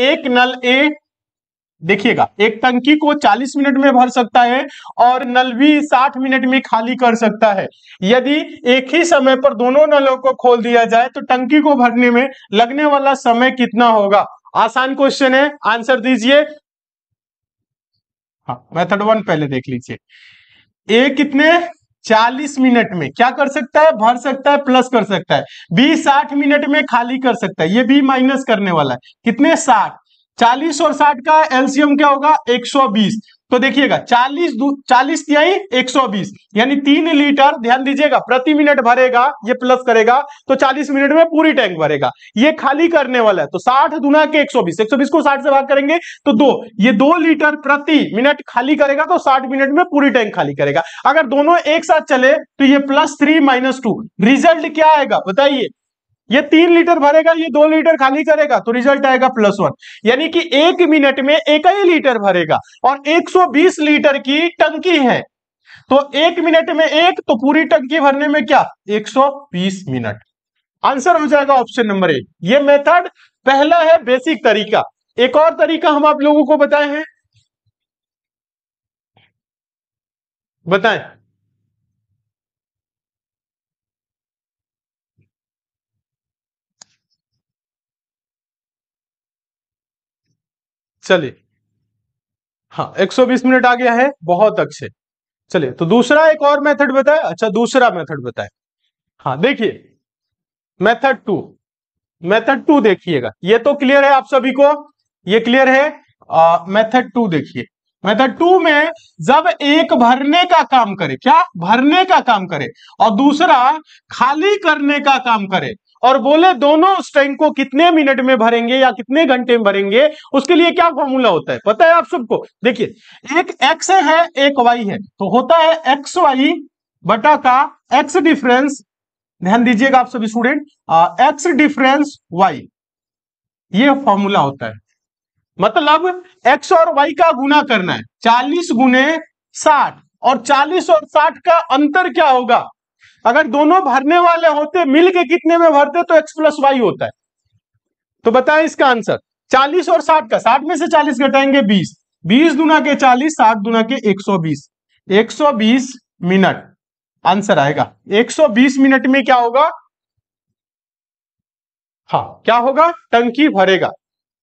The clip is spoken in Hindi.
एक नल ए देखिएगा एक टंकी को 40 मिनट में भर सकता है और नल भी 60 मिनट में खाली कर सकता है यदि एक ही समय पर दोनों नलों को खोल दिया जाए तो टंकी को भरने में लगने वाला समय कितना होगा आसान क्वेश्चन है आंसर दीजिए हाँ मेथड वन पहले देख लीजिए ए कितने 40 मिनट में क्या कर सकता है भर सकता है प्लस कर सकता है बी 60 मिनट में खाली कर सकता है ये भी माइनस करने वाला है कितने साठ चालीस और साठ का एलसीएम क्या होगा एक सौ बीस तो देखिएगा 40 एक सौ बीस यानी तीन लीटर ध्यान दीजिएगा प्रति मिनट भरेगा ये प्लस करेगा तो चालीस मिनट में पूरी टैंक भरेगा ये खाली करने वाला है तो साठ दुना के एक एक सौ बीस सौ बीस को साठ से भाग करेंगे तो दो ये दो लीटर प्रति मिनट खाली करेगा तो साठ मिनट में पूरी टैंक खाली करेगा अगर दोनों एक साथ चले तो ये plus three minus two result क्या आएगा बताइए ये तीन लीटर भरेगा ये दो लीटर खाली करेगा तो रिजल्ट आएगा प्लस वन यानी कि एक मिनट में एक ही लीटर भरेगा और 120 लीटर की टंकी है तो एक मिनट में एक तो पूरी टंकी भरने में क्या 120 मिनट आंसर हो जाएगा ऑप्शन नंबर एक ये मेथड पहला है बेसिक तरीका एक और तरीका हम आप लोगों को बताए हैं बताएं चलिए हाँ 120 मिनट आ गया है बहुत अच्छे चलिए तो दूसरा एक और मेथड बताए अच्छा दूसरा मेथड बताए हाँ देखिए मेथड टू मेथड टू देखिएगा ये तो क्लियर है आप सभी को ये क्लियर है मेथड टू देखिए मेथड टू में जब एक भरने का काम करे क्या भरने का काम करे और दूसरा खाली करने का काम करे और बोले दोनों टैंक को कितने मिनट में भरेंगे या कितने घंटे में भरेंगे उसके लिए क्या फॉर्मूला होता है पता है आप सबको देखिए एक एक्स है एक वाई है तो होता है एक्स वाई बटा का एक्स डिफरेंस ध्यान दीजिएगा आप सभी स्टूडेंट एक्स डिफरेंस वाई ये फॉर्मूला होता है मतलब एक्स और वाई का गुना करना है चालीस गुने साठ और चालीस और साठ का अंतर क्या होगा अगर दोनों भरने वाले होते मिलके कितने में भरते तो एक्स प्लस वाई होता है तो बताएं इसका आंसर चालीस और साठ का साठ में से चालीस घटाएंगे बीस बीस दुना के चालीस साठ दुना के एक सौ बीस एक सौ बीस मिनट आंसर आएगा एक सौ बीस मिनट में क्या होगा हाँ क्या होगा टंकी भरेगा